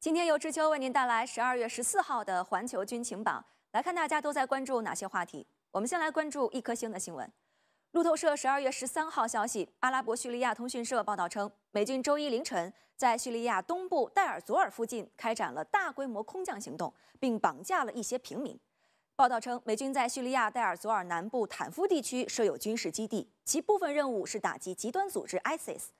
今天由知秋为您带来十二月十四号的环球军情榜。来看大家都在关注哪些话题？我们先来关注一颗星的新闻。路透社十二月十三号消息，阿拉伯叙利亚通讯社报道称，美军周一凌晨在叙利亚东部戴尔佐尔附近开展了大规模空降行动，并绑架了一些平民。报道称，美军在叙利亚戴尔佐尔南部坦夫地区设有军事基地，其部分任务是打击极端组织 ISIS。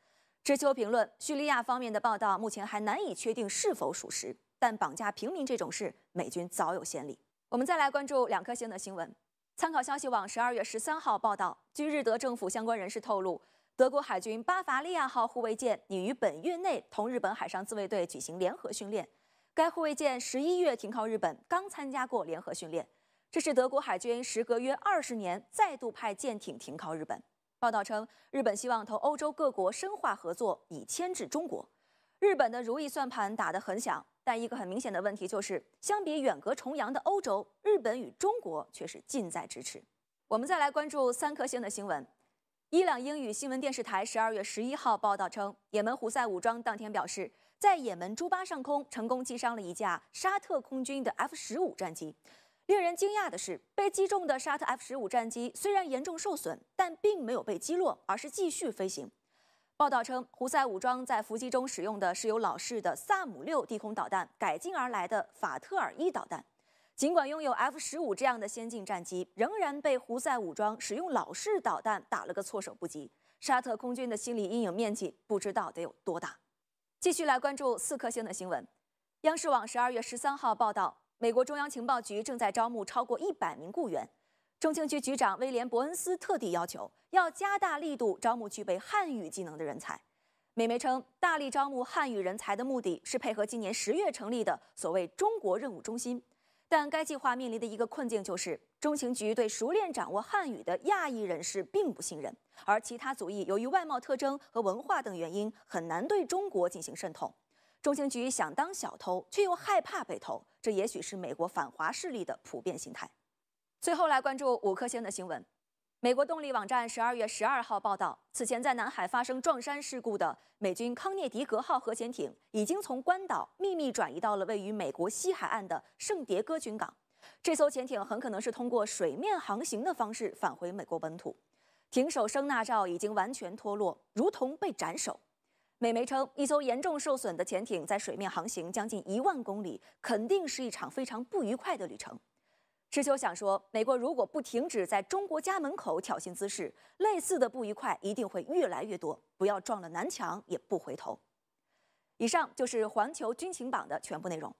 知秋评论：叙利亚方面的报道目前还难以确定是否属实，但绑架平民这种事，美军早有先例。我们再来关注两颗星的新闻。参考消息网十二月十三号报道：，据日德政府相关人士透露，德国海军巴伐利亚号护卫舰拟于本月内同日本海上自卫队举行联合训练。该护卫舰十一月停靠日本，刚参加过联合训练。这是德国海军时隔约二十年再度派舰艇停靠日本。报道称，日本希望同欧洲各国深化合作，以牵制中国。日本的如意算盘打得很响，但一个很明显的问题就是，相比远隔重洋的欧洲，日本与中国却是近在咫尺。我们再来关注三颗星的新闻。伊朗英语新闻电视台十二月十一号报道称，也门胡塞武装当天表示，在也门朱巴上空成功击伤了一架沙特空军的 F 十五战机。令人惊讶的是，被击中的沙特 F 十五战机虽然严重受损，但并没有被击落，而是继续飞行。报道称，胡塞武装在伏击中使用的是由老式的萨姆六地空导弹改进而来的法特尔一导弹。尽管拥有 F 十五这样的先进战机，仍然被胡塞武装使用老式导弹打了个措手不及。沙特空军的心理阴影面积不知道得有多大。继续来关注四颗星的新闻。央视网十二月十三号报道。美国中央情报局正在招募超过一百名雇员，中情局局长威廉·伯恩斯特地要求要加大力度招募具备汉语技能的人才。美媒称，大力招募汉语人才的目的是配合今年十月成立的所谓“中国任务中心”。但该计划面临的一个困境就是，中情局对熟练掌握汉语的亚裔人士并不信任，而其他族裔由于外貌特征和文化等原因，很难对中国进行渗透。中情局想当小偷，却又害怕被偷，这也许是美国反华势力的普遍心态。最后来关注五颗星的新闻。美国动力网站十二月十二号报道，此前在南海发生撞山事故的美军康涅狄格号核潜艇，已经从关岛秘密转移到了位于美国西海岸的圣迭戈军港。这艘潜艇很可能是通过水面航行的方式返回美国本土。艇首声纳罩已经完全脱落，如同被斩首。美媒称，一艘严重受损的潜艇在水面航行将近一万公里，肯定是一场非常不愉快的旅程。池秋想说，美国如果不停止在中国家门口挑衅滋事，类似的不愉快一定会越来越多。不要撞了南墙也不回头。以上就是环球军情榜的全部内容。